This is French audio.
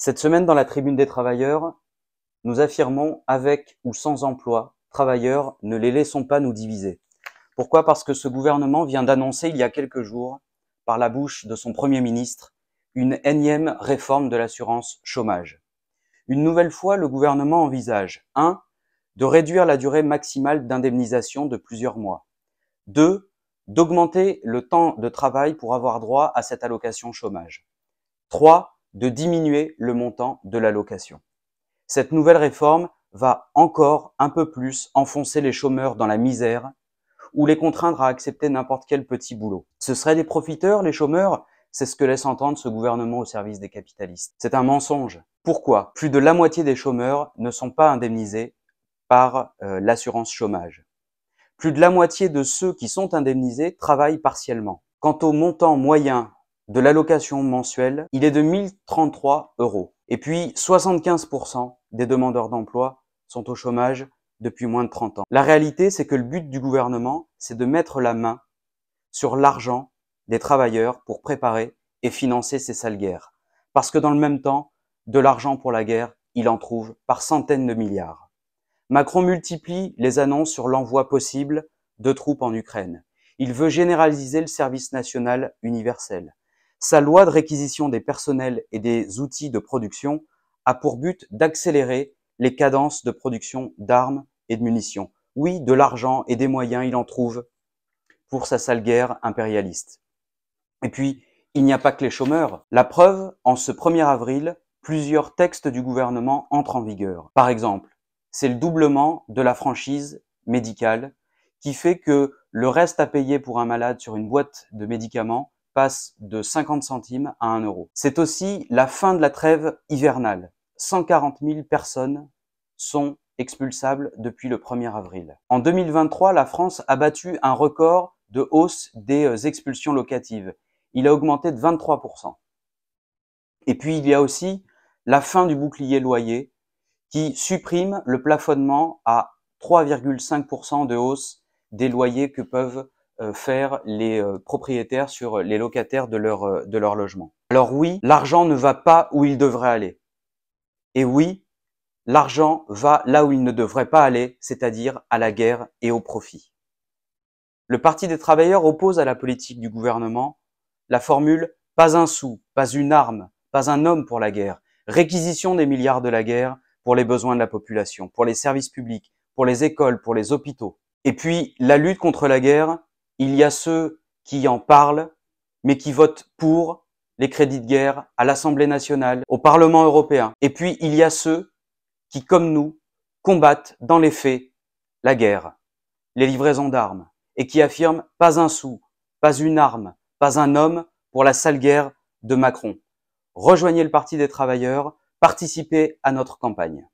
Cette semaine, dans la tribune des travailleurs, nous affirmons avec ou sans emploi, travailleurs, ne les laissons pas nous diviser. Pourquoi Parce que ce gouvernement vient d'annoncer il y a quelques jours, par la bouche de son Premier ministre, une énième réforme de l'assurance chômage. Une nouvelle fois, le gouvernement envisage 1. de réduire la durée maximale d'indemnisation de plusieurs mois. 2. d'augmenter le temps de travail pour avoir droit à cette allocation chômage. 3 de diminuer le montant de l'allocation. Cette nouvelle réforme va encore un peu plus enfoncer les chômeurs dans la misère ou les contraindre à accepter n'importe quel petit boulot. Ce seraient des profiteurs, les chômeurs C'est ce que laisse entendre ce gouvernement au service des capitalistes. C'est un mensonge. Pourquoi Plus de la moitié des chômeurs ne sont pas indemnisés par euh, l'assurance chômage. Plus de la moitié de ceux qui sont indemnisés travaillent partiellement. Quant au montant moyen de l'allocation mensuelle, il est de 1033 euros. Et puis, 75% des demandeurs d'emploi sont au chômage depuis moins de 30 ans. La réalité, c'est que le but du gouvernement, c'est de mettre la main sur l'argent des travailleurs pour préparer et financer ces sales guerres. Parce que dans le même temps, de l'argent pour la guerre, il en trouve par centaines de milliards. Macron multiplie les annonces sur l'envoi possible de troupes en Ukraine. Il veut généraliser le service national universel. Sa loi de réquisition des personnels et des outils de production a pour but d'accélérer les cadences de production d'armes et de munitions. Oui, de l'argent et des moyens, il en trouve pour sa sale guerre impérialiste. Et puis, il n'y a pas que les chômeurs. La preuve, en ce 1er avril, plusieurs textes du gouvernement entrent en vigueur. Par exemple, c'est le doublement de la franchise médicale qui fait que le reste à payer pour un malade sur une boîte de médicaments de 50 centimes à 1 euro. C'est aussi la fin de la trêve hivernale. 140 000 personnes sont expulsables depuis le 1er avril. En 2023, la France a battu un record de hausse des euh, expulsions locatives. Il a augmenté de 23%. Et puis, il y a aussi la fin du bouclier loyer qui supprime le plafonnement à 3,5% de hausse des loyers que peuvent euh, faire les euh, propriétaires sur les locataires de leur, euh, de leur logement. Alors oui, l'argent ne va pas où il devrait aller. Et oui, l'argent va là où il ne devrait pas aller, c'est-à-dire à la guerre et au profit. Le Parti des travailleurs oppose à la politique du gouvernement la formule pas un sou, pas une arme, pas un homme pour la guerre, réquisition des milliards de la guerre pour les besoins de la population, pour les services publics, pour les écoles, pour les hôpitaux. Et puis, la lutte contre la guerre, il y a ceux qui en parlent, mais qui votent pour les crédits de guerre à l'Assemblée nationale, au Parlement européen. Et puis, il y a ceux qui, comme nous, combattent dans les faits la guerre, les livraisons d'armes, et qui affirment pas un sou, pas une arme, pas un homme pour la sale guerre de Macron. Rejoignez le Parti des travailleurs, participez à notre campagne.